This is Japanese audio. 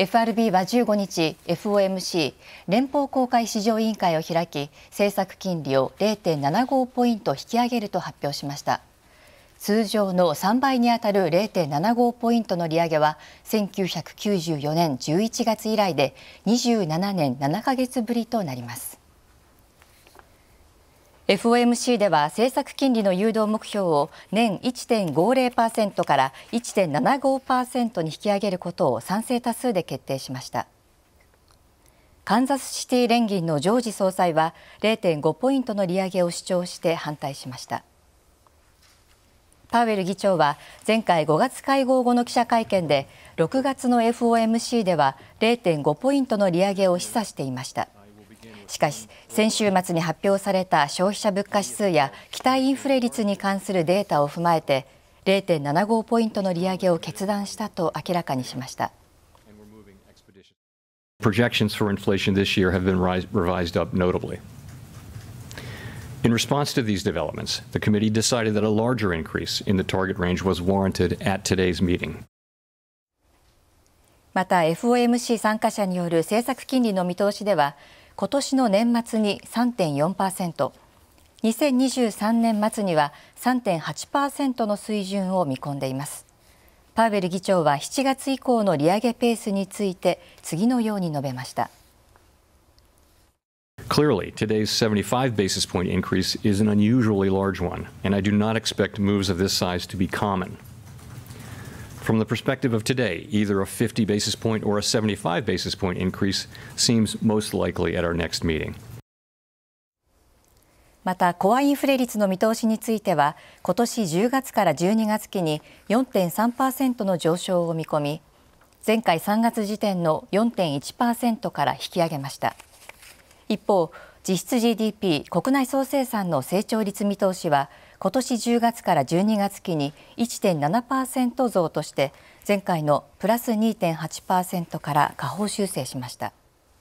FRB は15日 FOMC 連邦公開市場委員会を開き政策金利を0.75ポイント引き上げると発表しました通常の3倍にあたる0.75ポイントの利上げは1994年11月以来で27年7ヶ月ぶりとなります FOMC では政策金利の誘導目標を年1.50%から1.75%に引き上げることを賛成多数で決定しました。カンザスシティ連銀のジョージ総裁は0.5ポイントの利上げを主張して反対しました。パウエル議長は前回5月会合後の記者会見で6月の FOMC では0.5ポイントの利上げを示唆していました。しかし、先週末に発表された消費者物価指数や期待インフレ率に関するデータを踏まえて、0.75ポイントの利上げを決断したと明らかにしました。Projections for inflation this year have been revised up notably. In response to these developments, the committee decided that a larger increase in the target range was warranted at today's meeting. また FOMC 参加者による政策金利の見通しでは今年の年末に3.4%、2023年末には3.8%の水準を見込んでいます。パウエル議長は7月以降の利上げペースについて次のように述べました。Clearly, today's 75 basis point increase is an unusually large one, and I do not expect moves of this size to be common. from the perspective of today, either a 50 basis point or a 75 basis point increase seems most likely at our next meeting. また、コアインフレ率の見通しについては、今年10月から12月期に4.3%の上昇を見込み、前回3月時点の4.1%から引き上げました。一方、実質 GDP 国内総生産の成長率見通しは今年10月から12月期に1.7%増として前回のプラス2.8%から下方修正しました。